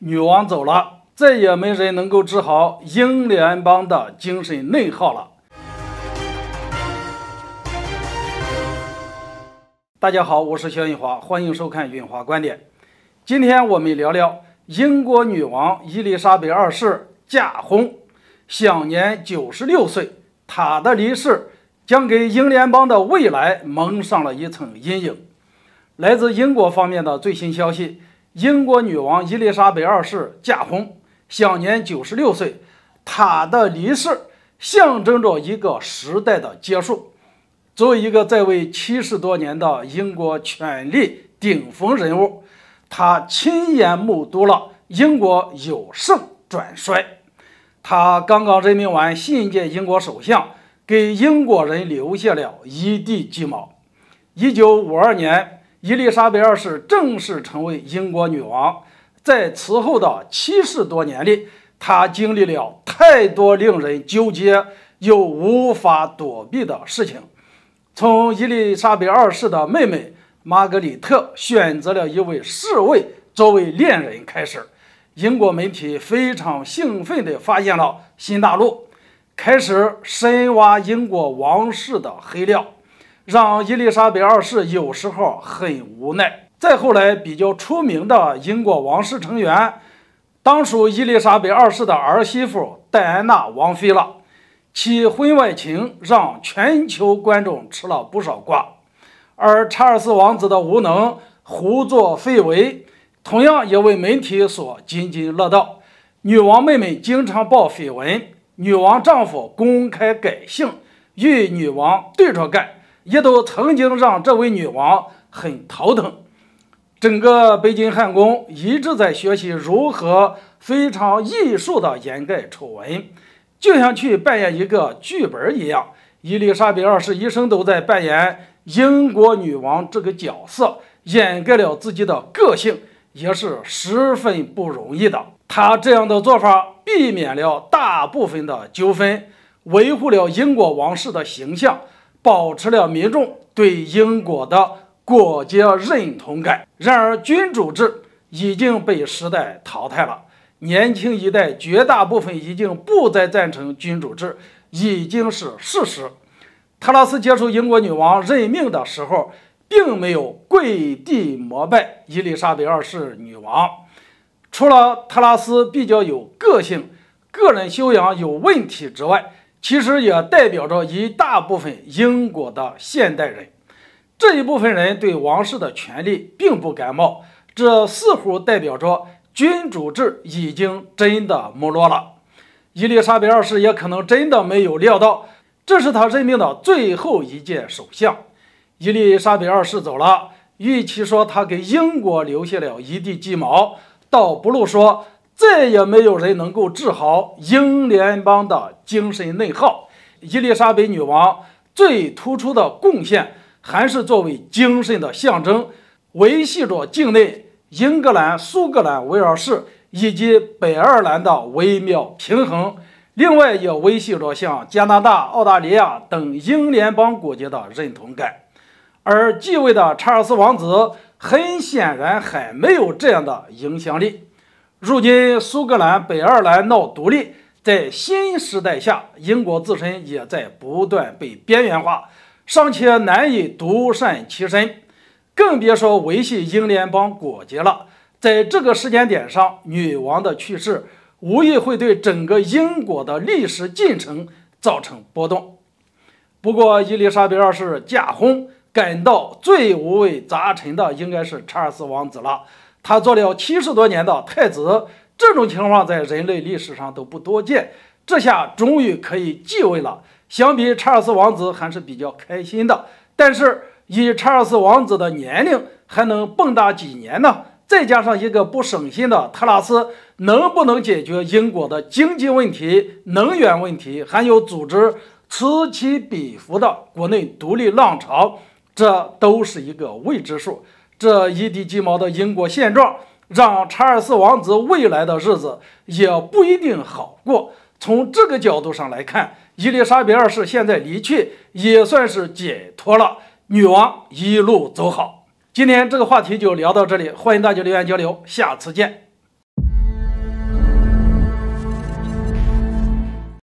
女王走了，再也没人能够治好英联邦的精神内耗了。大家好，我是肖云华，欢迎收看运华观点。今天我们聊聊英国女王伊丽莎白二世驾崩，享年九十六岁。她的离世将给英联邦的未来蒙上了一层阴影。来自英国方面的最新消息。英国女王伊丽莎白二世驾崩，享年九十六岁。她的离世象征着一个时代的结束。作为一个在位七十多年的英国权力顶峰人物，他亲眼目睹了英国有盛转衰。他刚刚任命完新一届英国首相，给英国人留下了一地鸡毛。一九五二年。伊丽莎白二世正式成为英国女王。在此后的七十多年里，她经历了太多令人纠结又无法躲避的事情。从伊丽莎白二世的妹妹玛格丽特选择了一位侍卫作为恋人开始，英国媒体非常兴奋地发现了新大陆，开始深挖英国王室的黑料。让伊丽莎白二世有时候很无奈。再后来，比较出名的英国王室成员，当属伊丽莎白二世的儿媳妇戴安娜王妃了。其婚外情让全球观众吃了不少瓜，而查尔斯王子的无能、胡作非为，同样也为媒体所津津乐道。女王妹妹经常爆绯闻，女王丈夫公开改姓，与女王对着干。也都曾经让这位女王很头疼。整个北京汉宫一直在学习如何非常艺术的掩盖丑闻，就像去扮演一个剧本一样。伊丽莎白二世一生都在扮演英国女王这个角色，掩盖了自己的个性，也是十分不容易的。她这样的做法避免了大部分的纠纷，维护了英国王室的形象。保持了民众对英国的过节认同感。然而，君主制已经被时代淘汰了。年轻一代绝大部分已经不再赞成君主制，已经是事实。特拉斯接受英国女王任命的时候，并没有跪地膜拜伊丽莎白二世女王。除了特拉斯比较有个性、个人修养有问题之外，其实也代表着一大部分英国的现代人，这一部分人对王室的权力并不感冒。这似乎代表着君主制已经真的没落了。伊丽莎白二世也可能真的没有料到，这是他任命的最后一届首相。伊丽莎白二世走了，与其说他给英国留下了一地鸡毛，倒不如说。再也没有人能够治好英联邦的精神内耗。伊丽莎白女王最突出的贡献，还是作为精神的象征，维系着境内英格兰、苏格兰、威尔士以及北爱尔兰的微妙平衡。另外，也维系着像加拿大、澳大利亚等英联邦国家的认同感。而继位的查尔斯王子，很显然还没有这样的影响力。如今，苏格兰、北爱尔兰闹独立，在新时代下，英国自身也在不断被边缘化，尚且难以独善其身，更别说维系英联邦国结了。在这个时间点上，女王的去世无疑会对整个英国的历史进程造成波动。不过，伊丽莎白二世驾崩，感到最五味杂陈的应该是查尔斯王子了。他做了七十多年的太子，这种情况在人类历史上都不多见。这下终于可以继位了，相比查尔斯王子还是比较开心的。但是以查尔斯王子的年龄，还能蹦跶几年呢？再加上一个不省心的特拉斯，能不能解决英国的经济问题、能源问题，还有组织此起彼伏的国内独立浪潮，这都是一个未知数。这一地鸡毛的英国现状，让查尔斯王子未来的日子也不一定好过。从这个角度上来看，伊丽莎白二世现在离去也算是解脱了。女王一路走好。今天这个话题就聊到这里，欢迎大家留言交流，下次见。